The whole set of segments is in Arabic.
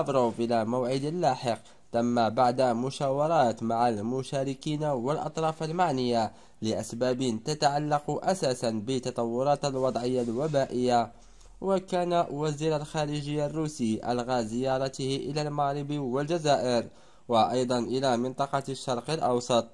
لافروف إلى موعد لاحق تم بعد مشاورات مع المشاركين والأطراف المعنية لأسباب تتعلق أساسا بتطورات الوضعية الوبائية وكان وزير الخارجية الروسي ألغى زيارته إلى المغرب والجزائر وأيضا إلى منطقة الشرق الأوسط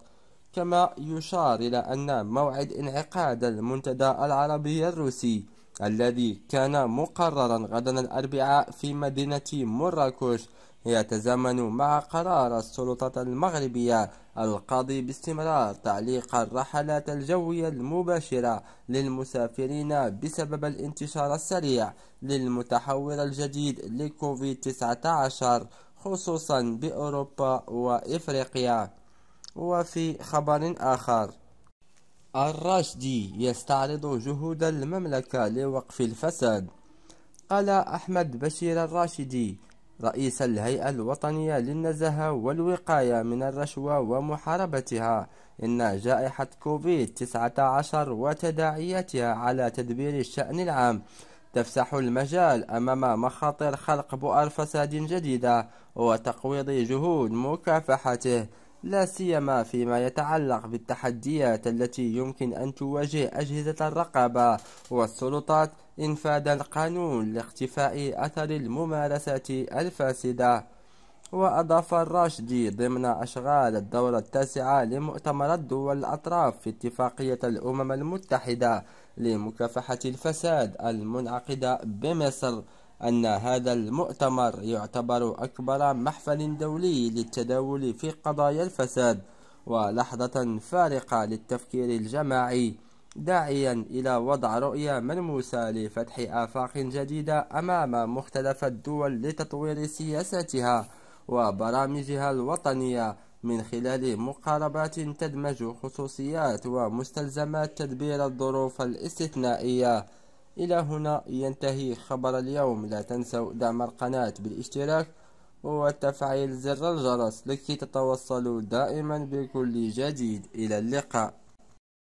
كما يشار إلى أن موعد انعقاد المنتدى العربي الروسي الذي كان مقررا غدا الأربعاء في مدينة مراكش يتزامن مع قرار السلطة المغربية القاضي باستمرار تعليق الرحلات الجوية المباشرة للمسافرين بسبب الانتشار السريع للمتحور الجديد لكوفيد 19 خصوصا بأوروبا وإفريقيا وفي خبر آخر الراشدي يستعرض جهود المملكة لوقف الفساد قال أحمد بشير الراشدي رئيس الهيئة الوطنية للنزاهة والوقاية من الرشوة ومحاربتها إن جائحة كوفيد 19 وتداعياتها على تدبير الشأن العام تفسح المجال أمام مخاطر خلق بؤر فساد جديدة وتقويض جهود مكافحته لا سيما فيما يتعلق بالتحديات التي يمكن أن تواجه أجهزة الرقابة والسلطات إنفاذ القانون لاختفاء أثر الممارسات الفاسدة وأضاف الراشدي ضمن أشغال الدورة التاسعة لمؤتمر الدول الأطراف في اتفاقية الأمم المتحدة لمكافحة الفساد المنعقدة بمصر أن هذا المؤتمر يعتبر أكبر محفل دولي للتداول في قضايا الفساد ولحظة فارقة للتفكير الجماعي داعيا إلى وضع رؤية ملموسة لفتح آفاق جديدة أمام مختلف الدول لتطوير سياساتها وبرامجها الوطنية من خلال مقاربات تدمج خصوصيات ومستلزمات تدبير الظروف الاستثنائية إلى هنا ينتهي خبر اليوم لا تنسوا دعم القناة بالاشتراك وتفعيل زر الجرس لكي تتوصلوا دائما بكل جديد إلى اللقاء